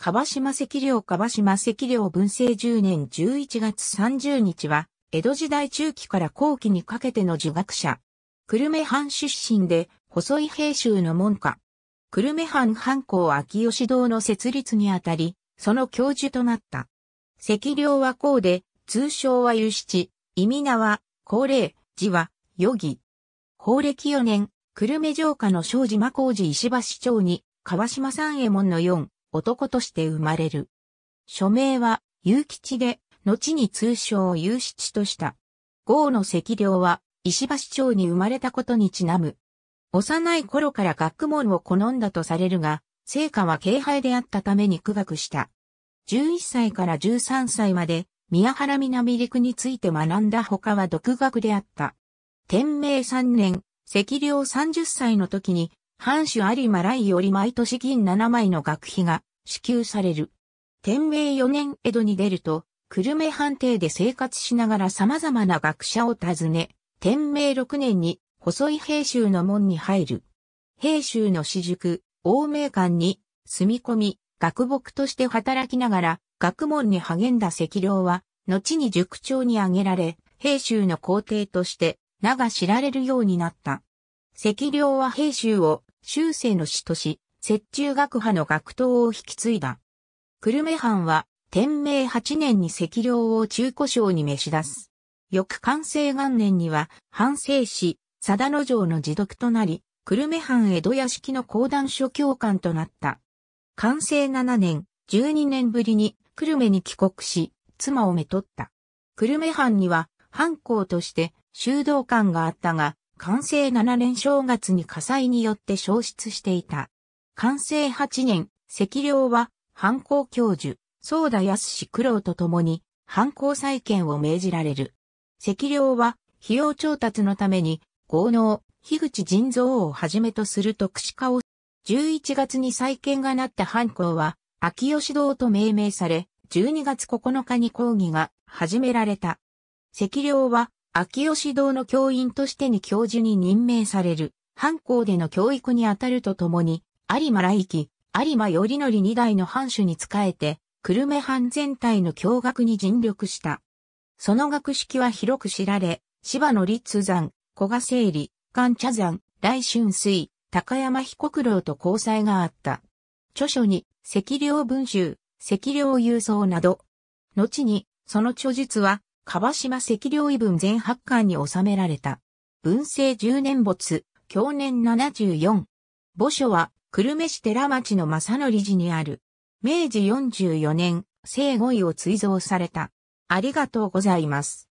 川島赤領川島赤領文政10年11月30日は、江戸時代中期から後期にかけての儒学者。久留米藩出身で、細井平州の門下。久留米藩藩校秋吉堂の設立にあたり、その教授となった。赤領は公で、通称は湯七、意味名は、高齢、字は、余儀。法暦4年、久留米城下の庄島工事石橋町に、川島三右衛門の4、男として生まれる。署名は、有吉で、後に通称有七とした。豪の赤領は、石橋町に生まれたことにちなむ。幼い頃から学問を好んだとされるが、成果は軽廃であったために苦学した。11歳から13歳まで、宮原南陸について学んだ他は独学であった。天明3年、赤領30歳の時に、藩主有馬来より毎年銀7枚の学費が支給される。天明4年江戸に出ると、久留米藩邸で生活しながら様々な学者を訪ね、天明6年に細い平州の門に入る。平州の私塾、欧明館に住み込み、学牧として働きながら、学問に励んだ赤領は、後に塾長に挙げられ、平州の皇帝として名が知られるようになった。赤領は平州を修正の師とし、雪中学派の学頭を引き継いだ。久留米藩は、天明8年に赤領を中古省に召し出す。翌完成元年には、反省し、佐田野城の自読となり、久留米藩江戸屋敷の講談所教官となった。完成7年、12年ぶりに、久留米に帰国し、妻をめとった。久留米藩には、藩校として、修道館があったが、完成7年正月に火災によって消失していた。完成8年、赤領は、藩校教授、宗田康志九郎と共に、藩校再建を命じられる。赤領は、費用調達のために、豪農、樋口人造をはじめとする特殊化を、11月に再建がなった藩校は、秋吉堂と命名され、12月9日に講義が始められた。赤領は、秋吉堂の教員としてに教授に任命される、藩校での教育にあたるとともに、有馬来紀、有馬頼則二代の藩主に仕えて、久留米藩全体の教学に尽力した。その学識は広く知られ、芝野立山、古賀整理、菅茶山、来春水、高山彦九郎と交際があった。著書に、赤領文集、赤領郵送など、後に、その著述は、川島赤領遺文全八巻に収められた。文政十年没、去年74。墓所は、久留米市寺町の正則寺にある、明治44年、生後位を追贈された。ありがとうございます。